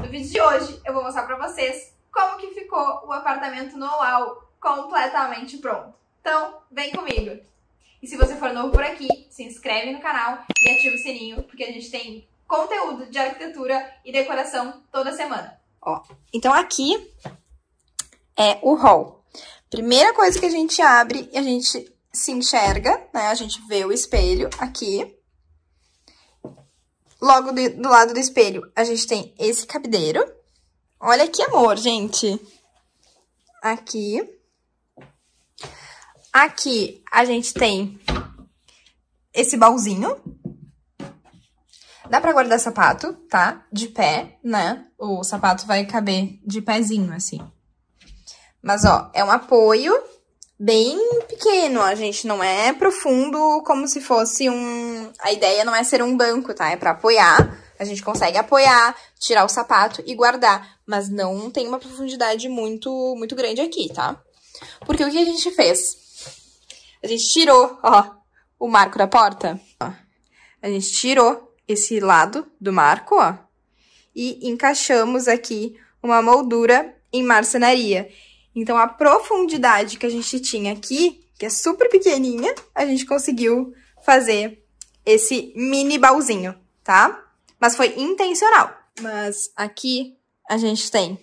No vídeo de hoje eu vou mostrar para vocês como que ficou o apartamento no UAU completamente pronto. Então, vem comigo! E se você for novo por aqui, se inscreve no canal e ativa o sininho, porque a gente tem conteúdo de arquitetura e decoração toda semana. Ó, então aqui é o hall. Primeira coisa que a gente abre, e a gente se enxerga, né? A gente vê o espelho aqui. Logo de, do lado do espelho, a gente tem esse cabideiro. Olha que amor, gente. Aqui. Aqui a gente tem esse baúzinho. Dá pra guardar sapato, tá? De pé, né? O sapato vai caber de pezinho, assim. Mas, ó, é um apoio bem pequeno, a gente não é profundo como se fosse um. A ideia não é ser um banco, tá? É para apoiar. A gente consegue apoiar, tirar o sapato e guardar, mas não tem uma profundidade muito muito grande aqui, tá? Porque o que a gente fez? A gente tirou, ó, o marco da porta, ó. A gente tirou esse lado do marco, ó, e encaixamos aqui uma moldura em marcenaria. Então, a profundidade que a gente tinha aqui que é super pequenininha, a gente conseguiu fazer esse mini baúzinho, tá? Mas foi intencional. Mas aqui a gente tem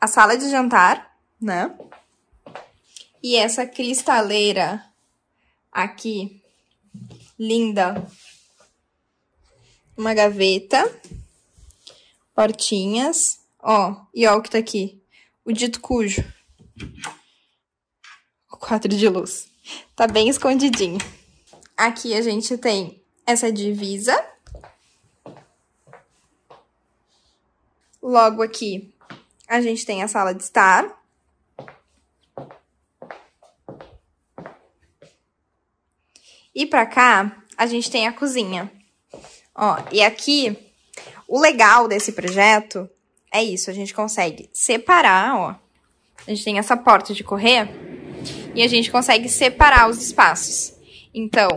a sala de jantar, né? E essa cristaleira aqui, linda. Uma gaveta, portinhas, ó, e ó o que tá aqui, o dito cujo quadro de luz. Tá bem escondidinho. Aqui a gente tem essa divisa. Logo aqui, a gente tem a sala de estar. E pra cá, a gente tem a cozinha. Ó, e aqui, o legal desse projeto é isso, a gente consegue separar, ó. A gente tem essa porta de correr e a gente consegue separar os espaços. Então,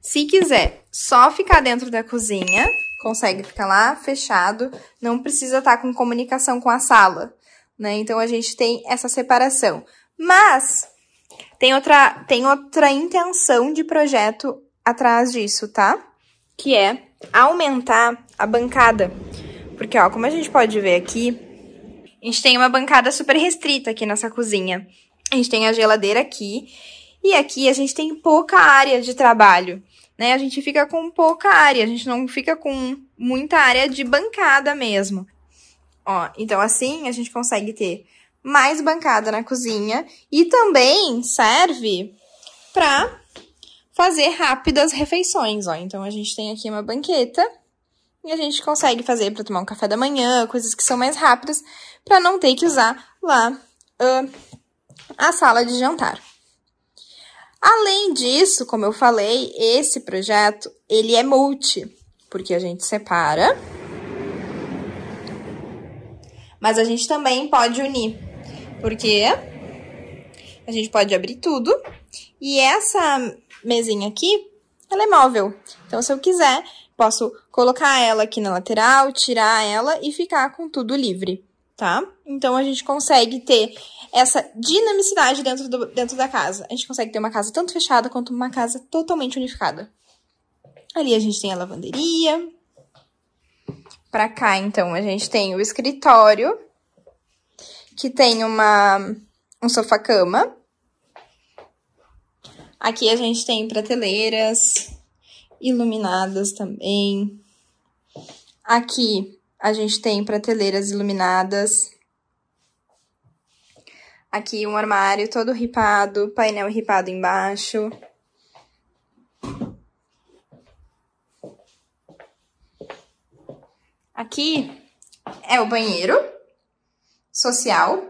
se quiser só ficar dentro da cozinha, consegue ficar lá fechado, não precisa estar tá com comunicação com a sala, né? Então a gente tem essa separação. Mas tem outra, tem outra intenção de projeto atrás disso, tá? Que é aumentar a bancada. Porque, ó, como a gente pode ver aqui, a gente tem uma bancada super restrita aqui nessa cozinha. A gente tem a geladeira aqui. E aqui a gente tem pouca área de trabalho, né? A gente fica com pouca área, a gente não fica com muita área de bancada mesmo. Ó, então assim a gente consegue ter mais bancada na cozinha e também serve para fazer rápidas refeições, ó. Então a gente tem aqui uma banqueta e a gente consegue fazer para tomar um café da manhã, coisas que são mais rápidas, para não ter que usar lá uh, a sala de jantar. Além disso, como eu falei, esse projeto ele é multi, porque a gente separa, mas a gente também pode unir, porque a gente pode abrir tudo e essa mesinha aqui, ela é móvel. Então, se eu quiser, posso colocar ela aqui na lateral, tirar ela e ficar com tudo livre tá? Então a gente consegue ter essa dinamicidade dentro, do, dentro da casa. A gente consegue ter uma casa tanto fechada quanto uma casa totalmente unificada. Ali a gente tem a lavanderia. Para cá, então, a gente tem o escritório, que tem uma um sofá-cama. Aqui a gente tem prateleiras iluminadas também. Aqui a gente tem prateleiras iluminadas. Aqui um armário todo ripado, painel ripado embaixo. Aqui é o banheiro social.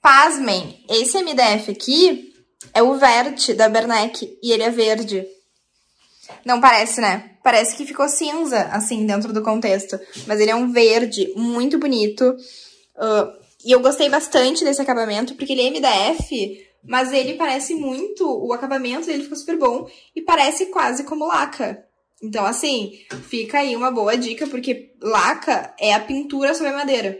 Pasmem, esse MDF aqui é o Verde da Bernec e ele é verde. Não parece, né? Parece que ficou cinza, assim, dentro do contexto. Mas ele é um verde muito bonito. Uh, e eu gostei bastante desse acabamento, porque ele é MDF, mas ele parece muito... O acabamento dele ficou super bom e parece quase como laca. Então, assim, fica aí uma boa dica, porque laca é a pintura sobre madeira.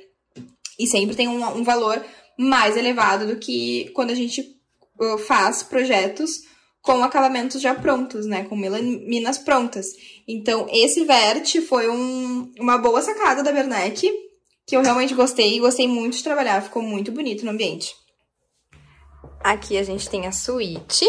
E sempre tem um, um valor mais elevado do que quando a gente uh, faz projetos com acabamentos já prontos, né? Com melaminas prontas. Então, esse verde foi um, uma boa sacada da Bernec, que eu realmente gostei e gostei muito de trabalhar. Ficou muito bonito no ambiente. Aqui a gente tem a suíte.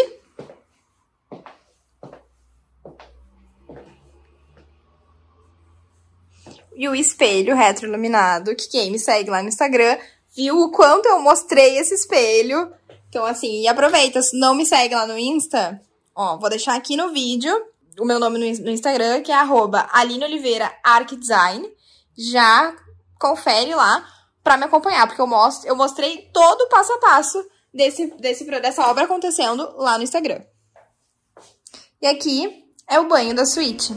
E o espelho retroiluminado, que quem me segue lá no Instagram viu o quanto eu mostrei esse espelho então, assim, e aproveita, se não me segue lá no Insta, ó, vou deixar aqui no vídeo o meu nome no, Instagram, que é arroba Já confere lá para me acompanhar, porque eu, mostro, eu mostrei todo o passo a passo desse, desse, dessa obra acontecendo lá no Instagram. E aqui é o banho da suíte.